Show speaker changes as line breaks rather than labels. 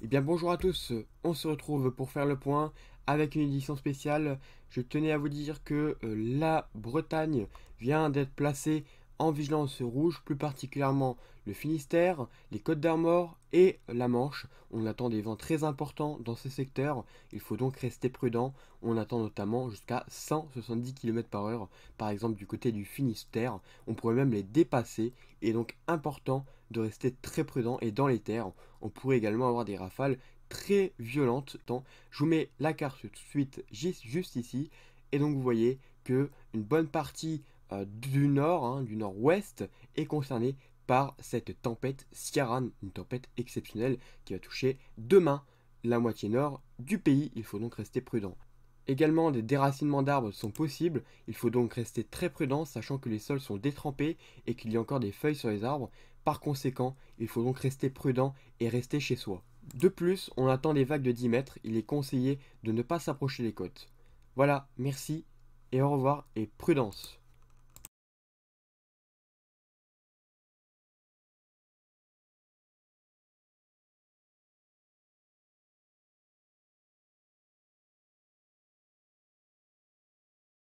Eh bien bonjour à tous, on se retrouve pour faire le point avec une édition spéciale. Je tenais à vous dire que euh, la Bretagne vient d'être placée en vigilance rouge, plus particulièrement le Finistère, les Côtes d'Armor et la Manche. On attend des vents très importants dans ces secteurs, il faut donc rester prudent. On attend notamment jusqu'à 170 km par heure, par exemple du côté du Finistère. On pourrait même les dépasser, et donc important de rester très prudent et dans les terres. On pourrait également avoir des rafales très violentes. Je vous mets la carte tout de suite juste ici, et donc vous voyez que une bonne partie euh, du nord, hein, du nord-ouest, est concerné par cette tempête Ciaran, une tempête exceptionnelle qui va toucher demain la moitié nord du pays. Il faut donc rester prudent. Également, des déracinements d'arbres sont possibles, il faut donc rester très prudent, sachant que les sols sont détrempés et qu'il y a encore des feuilles sur les arbres. Par conséquent, il faut donc rester prudent et rester chez soi. De plus, on attend des vagues de 10 mètres, il est conseillé de ne pas s'approcher des côtes. Voilà, merci et au revoir et prudence.